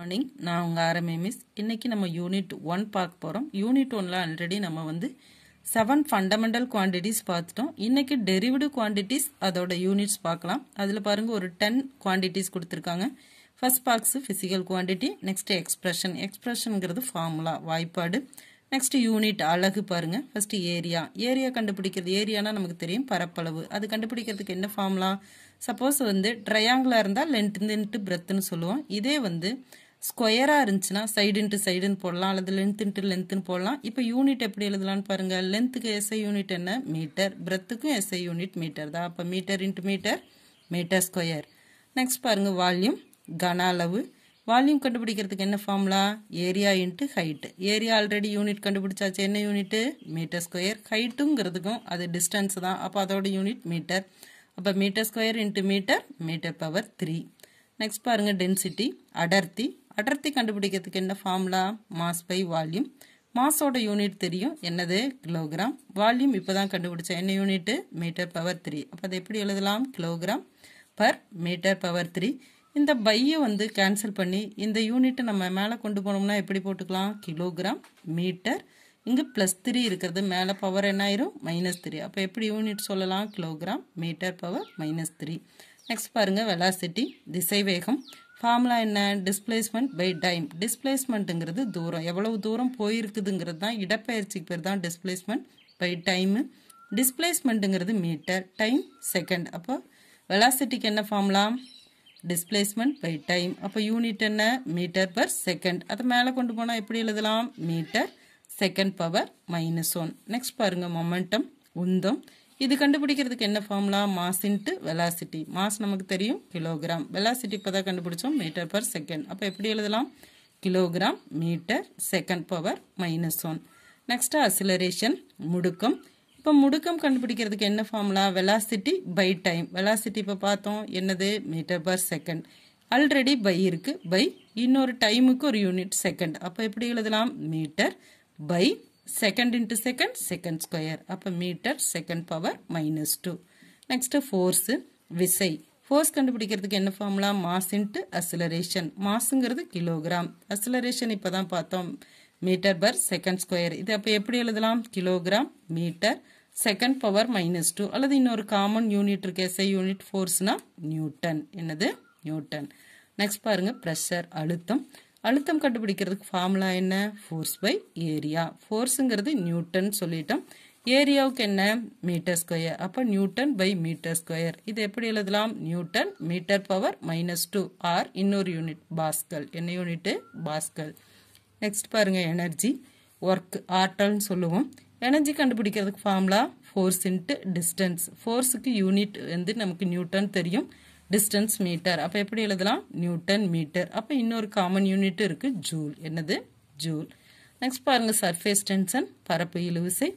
Morning நான் உங்கள் ஆரம்பி மிஸ் இன்றைக்கி நம்ம யூனிட் ஒன் பார்க்க போகிறோம் யூனிட் ஒன்ல ஆல்ரெடி நம்ம வந்து செவன் ஃபண்டமெண்டல் குவான்டிட்டிஸ் பார்த்துட்டோம் இன்றைக்கி டெரிவிடு குவான்டிட்டிஸ் அதோட யூனிட்ஸ் பார்க்கலாம் அதில் பாருங்கள் ஒரு டென் குவான்டிட்டிஸ் கொடுத்துருக்காங்க first box physical quantity next expression எக்ஸ்ப்ரெஷனுங்கிறது ஃபார்முலா வாய்ப்பாடு நெக்ஸ்ட் யூனிட் அழகு பாருங்க ஃபஸ்ட்டு ஏரியா ஏரியா கண்டுபிடிக்கிறது ஏரியானா நமக்கு தெரியும் பரப்பளவு அது கண்டுபிடிக்கிறதுக்கு என்ன ஃபார்முலா சப்போஸ் வந்து ட்ரையாங்கிளாக இருந்தால் லென்த் லென்த்து பிரெத்துன்னு சொல்லுவோம் இதே வந்து ஸ்கொயராக இருந்துச்சுன்னா சைடு இன்ட்டு சைடுன்னு போடலாம் அல்லது லென்த் இன்ட்டு லென்த்துன்னு போடலாம் இப்போ யூனிட் எப்படி எழுதலான்னு பாருங்கள் லென்த்துக்கு எஸ்ஐ யூனிட் என்ன மீட்டர் பிரத்துக்கும் எஸ்ஐ யூனிட் மீட்டர் தான் அப்போ metre into metre metre square next பாருங்கள் வால்யூம் கன அளவு வால்யூம் கண்டுபிடிக்கிறதுக்கு என்ன formula area into height area already unit கண்டுபிடிச்சாச்சு என்ன யூனிட்டு மீட்டர் ஸ்கொயர் ஹைட்டுங்கிறதுக்கும் அது டிஸ்டன்ஸ் தான் அப்போ அதோட யூனிட் மீட்டர் அப்போ metre square into metre metre power three next பாருங்கள் டென்சிட்டி அடர்த்தி அடர்த்தி கண்டுபிடிக்கிறதுக்கு என்ன ஃபார்முலா மாஸ் பை வால்யூம் மாஸோட யூனிட் தெரியும் என்னது கிலோகிராம் வால்யூம் இப்போ தான் கண்டுபிடிச்சோம் என்ன யூனிட்டு மீட்டர் பவர் த்ரீ அப்போ அதை எப்படி எழுதலாம் kilogram per metre power three இந்த பையை வந்து கேன்சல் பண்ணி இந்த யூனிட்டை நம்ம மேலே கொண்டு போனோம்னா எப்படி போட்டுக்கலாம் கிலோகிராம் மீட்டர் இங்கே ப்ளஸ் த்ரீ இருக்கிறது மேலே பவர் என்ன ஆயிரும் மைனஸ் த்ரீ அப்போ எப்படி யூனிட் சொல்லலாம் kilogram metre power minus three next பாருங்கள் வெலாசிட்டி திசைவேகம் ஃபார்முலா என்ன டிஸ்பிளேஸ்மெண்ட் பை டைம் டிஸ்பிளேஸ்மெண்ட்டுங்கிறது தூரம் எவ்வளவு தூரம் போயிருக்குதுங்கிறது தான் இடப்பெயர்ச்சிக்கு பேர் தான் டிஸ்பிளேஸ்மெண்ட் பை டைமு டிஸ்பிளேஸ்மெண்ட்டுங்கிறது மீட்டர் டைம் செகண்ட் அப்போ வெலாசிட்டிக்கு என்ன ஃபார்முலா டிஸ்பிளேஸ்மெண்ட் பை டைம் அப்போ யூனிட் என்ன மீட்டர் பர் செகண்ட் அது மேலே கொண்டு போனால் எப்படி எழுதலாம் metre second power minus one next பாருங்கள் மொமெண்டம் உந்தம் இது கண்டுபிடிக்கிறதுக்கு என்ன formula mass into velocity mass நமக்கு தெரியும் கிலோகிராம் வெலாசிட்டி இப்போ தான் கண்டுபிடிச்சோம் மீட்டர் பர் செகண்ட் அப்போ எப்படி எழுதலாம் kilogram metre second power minus one next acceleration முடுக்கம் இப்போ முடுக்கம் கண்டுபிடிக்கிறதுக்கு என்ன formula velocity by time velocity இப்போ பார்த்தோம் என்னது metre per second already by இருக்குது பை இன்னொரு டைமுக்கு ஒரு யூனிட் செகண்ட் அப்போ எப்படி எழுதலாம் metre by second into second, second square. அப்பு meter, second power, minus 2. next force, விசை. force கண்டுபிடிக்கிறதுக்கு என்ன formula? mass into acceleration. mass இங்கிறது kilogram. acceleration இப்பதான் பார்த்தோம் meter per second square. இது அப்பு எப்படி எழுதலாம் kilogram, meter, second power minus 2. அல்லது இன்னொரு common unit இருக்கு SI unit force நாம் Newton. என்னது? Newton. next பாருங்க pressure, அழுத்தம். அழுத்தம் கண்டுபிடிக்கிறதுக்கு ஃபார்முலா என்ன ஃபோர்ஸ் பை ஏரியா ஃபோர்ஸுங்கிறது நியூட்டன் சொல்லிட்டோம் ஏரியாவுக்கு என்ன மீட்டர் ஸ்கொயர் அப்போ நியூட்டன் பை மீட்டர் ஸ்கொயர் இது எப்படி எழுதலாம் newton metre power minus two or இன்னொரு யூனிட் பாஸ்கல் என்ன யூனிட்டு பாஸ்கல் நெக்ஸ்ட் பாருங்கள் எனர்ஜி ஒர்க் ஆற்றல்னு சொல்லுவோம் எனர்ஜி கண்டுபிடிக்கிறதுக்கு ஃபார்முலா ஃபோர்ஸ் இன்ட்டு டிஸ்டன்ஸ் ஃபோர்ஸுக்கு யூனிட் வந்து நமக்கு நியூட்டன் தெரியும் டிஸ்டன்ஸ் மீட்டர் அப்போ எப்படி எழுதலாம் நியூட்டன் மீட்டர் அப்போ இன்னொரு காமன் யூனிட் இருக்குது ஜூல் என்னது ஜூல் நெக்ஸ்ட் பாருங்கள் சர்ஃபேஸ் டென்ஷன் பரப்பு இழுவிசை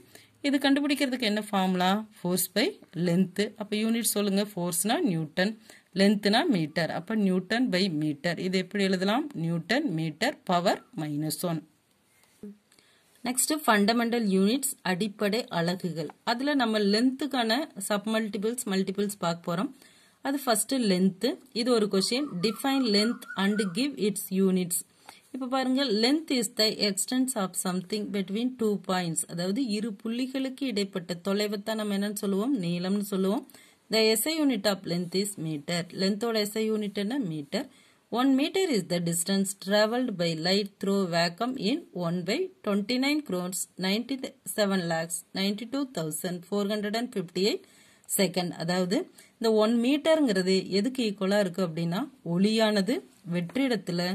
இது கண்டுபிடிக்கிறதுக்கு என்ன ஃபார்முலா ஃபோர்ஸ் பை லென்த்து அப்போ யூனிட் சொல்லுங்கள் ஃபோர்ஸ்னால் நியூட்டன் லென்த்துனா மீட்டர் அப்போ நியூட்டன் பை மீட்டர் இது எப்படி எழுதலாம் newton metre power minus one next fundamental units அடிப்படை அலகுகள் அதில் நம்ம லென்த்துக்கான சப் மல்டிபிள்ஸ் மல்டிபிள்ஸ் பார்க்க போகிறோம் அது ஃபஸ்ட்டு லென்த்து இது ஒரு question define length and give its units இப்போ பாருங்கள் length is the extent of something between two points அதாவது இரு புள்ளிகளுக்கு இடைப்பட்ட தொலைவை தான் நம்ம என்னன்னு சொல்லுவோம் நீளம்னு சொல்லுவோம் the SI unit of length is metre லென்த்தோட எஸ்ஐ யூனிட் என்ன metre one metre is the distance travelled by light through vacuum in one by twenty nine crores ninety seven lakhs ninety two thousand four hundred and fifty eight second அதாவது இந்த one மீட்டருங்கிறது எதுக்கு ஈக்குவலாக இருக்குது அப்படின்னா ஒளியானது வெற்றிடத்தில்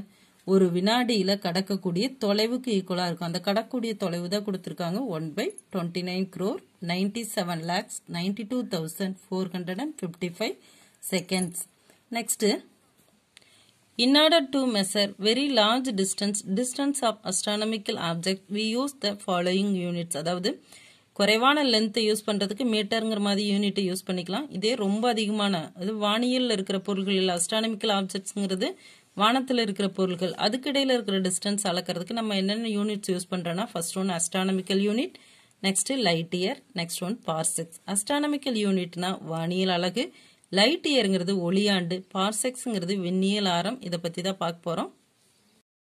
ஒரு வினாடியில் கடக்கக்கூடிய தொலைவுக்கு ஈக்குவலாக இருக்கும் அந்த கடக்கக்கூடிய தொலைவு தான் கொடுத்துருக்காங்க one by twenty nine crore ninety seven lakhs ninety two thousand four hundred and fifty five seconds next in order to measure very large distance distance of astronomical object we use the following units அதாவது குறைவான length use பண்ணுறதுக்கு மீட்டருங்கிற மாதிரி யூனிட்டை use பண்ணிக்கலாம் இதே ரொம்ப அதிகமான அது வானியலில் இருக்கிற பொருள்கள் இல்லை அஸ்ட்ரானமிக்கல் ஆப்ஜெக்ட்ஸுங்கிறது வானத்தில் இருக்கிற பொருள்கள் அதுக்கிடையில் இருக்கிற டிஸ்டன்ஸ் அளக்கிறதுக்கு நம்ம என்னென்ன யூனிட்ஸ் யூஸ் பண்ணுறோன்னா first one astronomical unit next light year next one parsecs astronomical யூனிட்னா வானியல் அழகு லைட் இயருங்கிறது ஒளியாண்டு பார்செக்ஸுங்கிறது விண்ணியல் ஆரம் இதை பற்றி தான் பார்க்க போகிறோம்